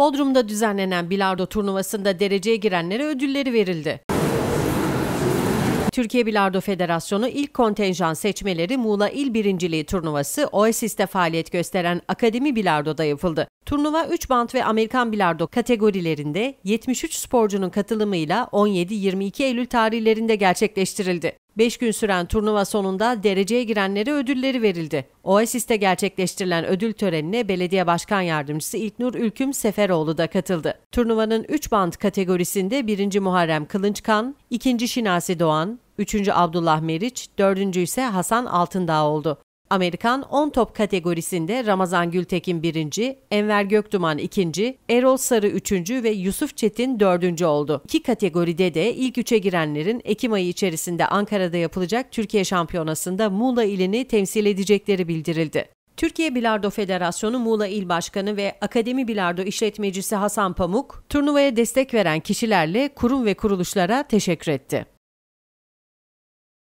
Bodrum'da düzenlenen bilardo turnuvasında dereceye girenlere ödülleri verildi. Türkiye Bilardo Federasyonu ilk kontenjan seçmeleri Muğla İl Birinciliği turnuvası Oasis'te faaliyet gösteren Akademi Bilardo'da yapıldı. Turnuva 3 bant ve Amerikan Bilardo kategorilerinde 73 sporcunun katılımıyla 17-22 Eylül tarihlerinde gerçekleştirildi. 5 gün süren turnuva sonunda dereceye girenlere ödülleri verildi. Oasis'te gerçekleştirilen ödül törenine belediye başkan yardımcısı İlknur Ülküm Seferoğlu da katıldı. Turnuvanın 3 band kategorisinde 1. Muharrem Kılınçkan, 2. Şinasi Doğan, 3. Abdullah Meriç, 4. ise Hasan Altındağ oldu. Amerikan 10 top kategorisinde Ramazan Gültekin 1. Enver Göktuman 2. Erol Sarı 3. ve Yusuf Çetin 4. oldu. İki kategoride de ilk üçe girenlerin Ekim ayı içerisinde Ankara'da yapılacak Türkiye Şampiyonası'nda Muğla ilini temsil edecekleri bildirildi. Türkiye Bilardo Federasyonu Muğla İl Başkanı ve Akademi Bilardo İşletmecisi Hasan Pamuk, turnuvaya destek veren kişilerle kurum ve kuruluşlara teşekkür etti.